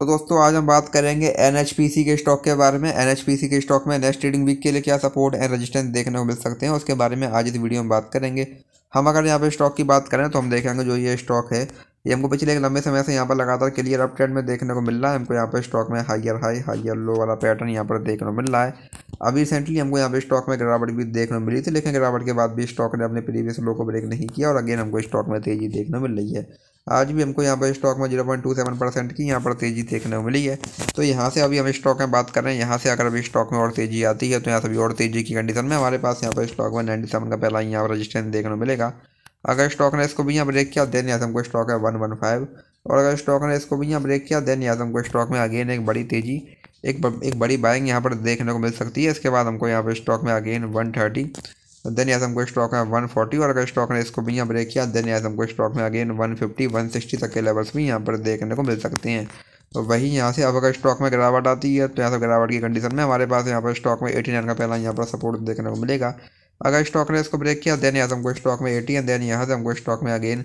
तो दोस्तों आज हम बात करेंगे एन के स्टॉक के बारे में एन के स्टॉक में नेक्स्ट ट्रेडिंग वीक के लिए क्या सपोर्ट एंड रेजिस्टेंस देखने को मिल सकते हैं उसके बारे में आज इस वीडियो में बात करेंगे हम अगर यहाँ पे स्टॉक की बात करें तो हम देखेंगे जो ये स्टॉक है ये हमको पिछले एक लंबे समय से यहाँ पर लगातार क्लियर अप ट्रेंड में देखने को मिल रहा है हमको यहाँ पर स्टॉक में हाइयर हाई हाइयर लो वाला पैटर्न यहाँ पर देखने को मिल रहा है अभी रिसेंटली हमको यहाँ पे स्टॉक में गिरावट भी देखने को मिली थी लेकिन गिरावट के बाद भी स्टॉक ने अपने प्रीवियस लो को ब्रेक नहीं किया और अगेन हमको स्टॉक में तेजी देखने को मिल रही है आज भी हमको यहाँ पर स्टॉक में zero point two seven percent की यहाँ पर तेज़ी देखने को मिली है तो यहाँ से अभी हम स्टॉक में बात कर रहे हैं यहाँ से अगर अभी स्टॉक में और तेज़ी आती है तो यहाँ से अभी और तेज़ी की कंडीशन में हमारे पास यहाँ पर स्टॉक में नाइन्टी सेवन का पहला यहाँ पर रजिस्टेंस देखने को मिलेगा अगर स्टॉक ने इसको भी यहाँ ब्रेक किया देन यहाँ से हमको स्टॉक है वन वन फाइव और अगर स्टॉक ने इसको भी यहाँ ब्रेक किया देन यहाँ से हमको स्टॉक में अगेन एक बड़ी तेज़ी एक एक बड़ी बाइंग यहाँ पर देखने को मिल सकती है इसके बाद हमको यहाँ पर स्टॉक में अगेन वन थर्टी देन आज हमको स्टॉक में 140 और अगर स्टॉक ने इसको भी यहाँ ब्रेक किया देन आज हमको स्टॉक में अगेन 150 160 तक के लेवल्स भी यहाँ पर देखने को मिल सकते हैं तो वही यहाँ से अब अगर स्टॉक में गिरावट आती है तो यहाँ से गिरावट की कंडीशन में हमारे पास यहाँ पर स्टॉक में एटी का पहला यहाँ पर सपोर्ट देखने को मिलेगा अगर स्टॉक ने इसको ब्रेक किया देन यहाँ से हमको स्टॉक में एटी एंड देन यहाँ से हमको स्टॉक में अगेन